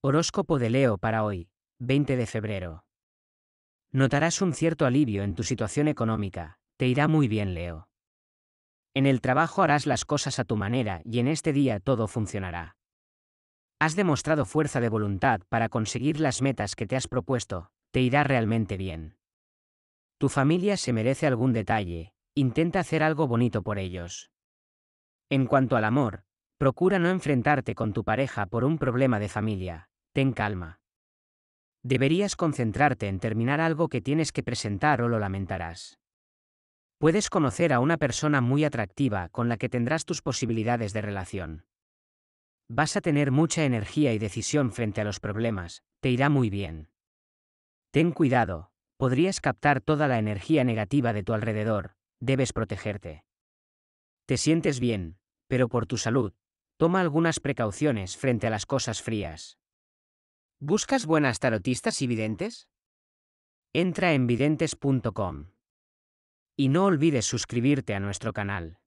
Horóscopo de Leo para hoy, 20 de febrero. Notarás un cierto alivio en tu situación económica, te irá muy bien Leo. En el trabajo harás las cosas a tu manera y en este día todo funcionará. Has demostrado fuerza de voluntad para conseguir las metas que te has propuesto, te irá realmente bien. Tu familia se merece algún detalle, intenta hacer algo bonito por ellos. En cuanto al amor, Procura no enfrentarte con tu pareja por un problema de familia, ten calma. Deberías concentrarte en terminar algo que tienes que presentar o lo lamentarás. Puedes conocer a una persona muy atractiva con la que tendrás tus posibilidades de relación. Vas a tener mucha energía y decisión frente a los problemas, te irá muy bien. Ten cuidado, podrías captar toda la energía negativa de tu alrededor, debes protegerte. Te sientes bien, pero por tu salud, Toma algunas precauciones frente a las cosas frías. ¿Buscas buenas tarotistas y videntes? Entra en videntes.com. Y no olvides suscribirte a nuestro canal.